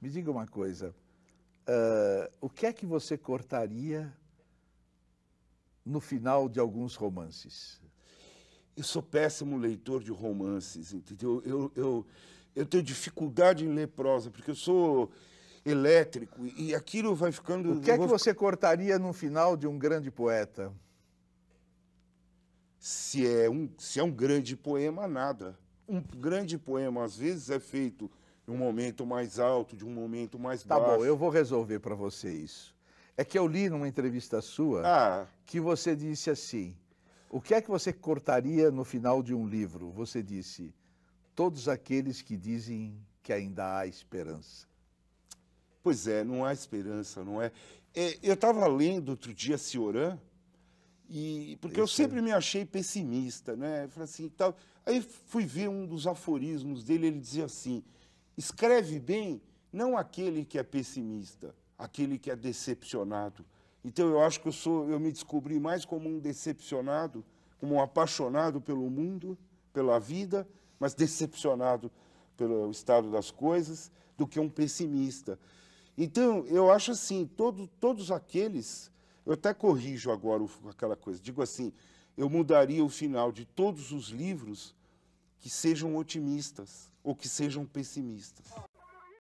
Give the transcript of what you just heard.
Me diga uma coisa, uh, o que é que você cortaria no final de alguns romances? Eu sou péssimo leitor de romances, entendeu? Eu, eu, eu tenho dificuldade em ler prosa, porque eu sou elétrico e aquilo vai ficando. O que é que você cortaria no final de um grande poeta? Se é um, se é um grande poema, nada. Um grande poema, às vezes, é feito um momento mais alto, de um momento mais tá baixo. Tá bom, eu vou resolver para você isso. É que eu li numa entrevista sua ah. que você disse assim: o que é que você cortaria no final de um livro? Você disse: todos aqueles que dizem que ainda há esperança. Pois é, não há esperança, não é? é eu estava lendo outro dia Cioran, e, porque Esse eu sempre me achei pessimista, né? Eu falei assim, tal. Aí fui ver um dos aforismos dele, ele dizia assim: Escreve bem não aquele que é pessimista, aquele que é decepcionado. Então eu acho que eu sou, eu me descobri mais como um decepcionado, como um apaixonado pelo mundo, pela vida, mas decepcionado pelo estado das coisas, do que um pessimista. Então eu acho assim, todo, todos aqueles, eu até corrijo agora aquela coisa, digo assim, eu mudaria o final de todos os livros que sejam otimistas ou que sejam pessimistas.